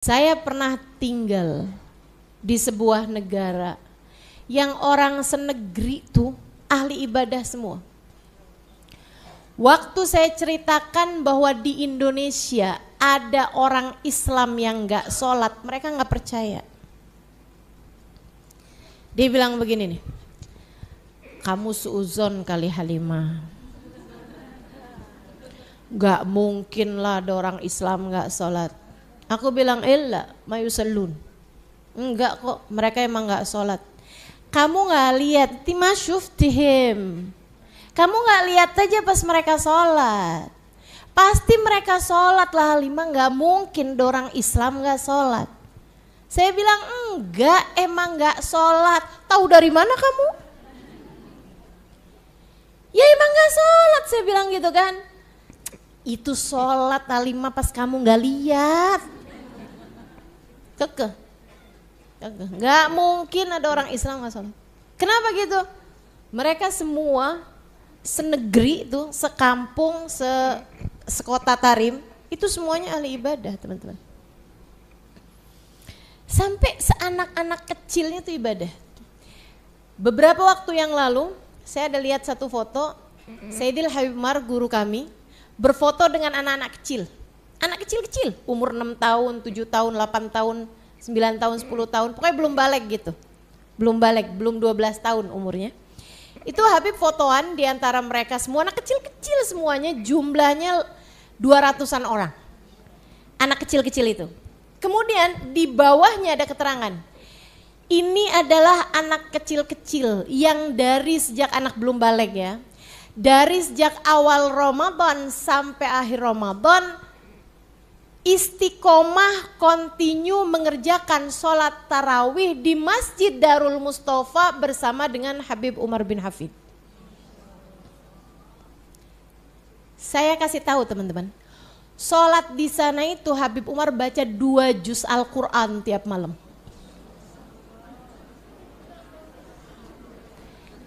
Saya pernah tinggal di sebuah negara yang orang senegri tuh ahli ibadah semua. Waktu saya ceritakan bahwa di Indonesia ada orang Islam yang nggak sholat, mereka nggak percaya. Dia bilang begini nih, kamu suuzon kali Halimah. Gak mungkin lah ada orang Islam gak sholat. Aku bilang, illa eh, mayusallun. Enggak kok, mereka emang enggak sholat. Kamu enggak lihat, tima syuftihim. Kamu enggak lihat aja pas mereka sholat. Pasti mereka sholat lah lima, enggak mungkin dorang Islam enggak sholat. Saya bilang, enggak, emang enggak sholat. Tahu dari mana kamu? Ya emang enggak sholat, saya bilang gitu kan. Itu sholat lima pas kamu nggak lihat. Kekeh. Kekeh. Gak mungkin ada orang Islam nggak sholat. Kenapa gitu? Mereka semua senegeri itu, sekampung, se sekota Tarim, itu semuanya ahli ibadah, teman-teman. Sampai seanak-anak kecilnya itu ibadah. Beberapa waktu yang lalu, saya ada lihat satu foto, Sayyidil Habib Mar, guru kami, berfoto dengan anak-anak kecil anak kecil-kecil umur 6 tahun, 7 tahun, 8 tahun, 9 tahun, 10 tahun, pokoknya belum balik gitu. Belum balik, belum 12 tahun umurnya. Itu Habib fotoan di antara mereka semua, anak kecil-kecil semuanya jumlahnya 200-an orang. Anak kecil-kecil itu. Kemudian di bawahnya ada keterangan. Ini adalah anak kecil-kecil yang dari sejak anak belum balik ya. Dari sejak awal Ramadan sampai akhir Ramadan istiqomah kontinu mengerjakan sholat tarawih di Masjid Darul Mustafa bersama dengan Habib Umar bin Hafid. Saya kasih tahu teman-teman, sholat di sana itu Habib Umar baca dua juz Al-Quran tiap malam.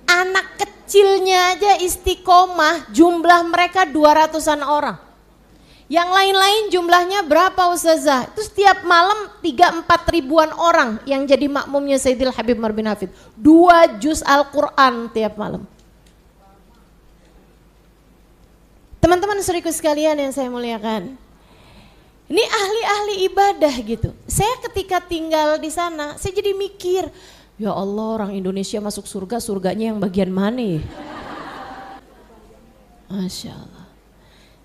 Anak kecilnya aja istiqomah, jumlah mereka dua ratusan orang. Yang lain-lain jumlahnya berapa Ustazah? Itu setiap malam 3-4 ribuan orang yang jadi makmumnya Sayyidil Habib Umar bin Hafid. Dua juz Al-Quran tiap malam. Teman-teman seriku sekalian yang saya muliakan. Ini ahli-ahli ibadah gitu. Saya ketika tinggal di sana, saya jadi mikir, ya Allah orang Indonesia masuk surga, surganya yang bagian mana ya? Masya Allah.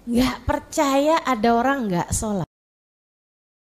Gak percaya ada orang gak sholat.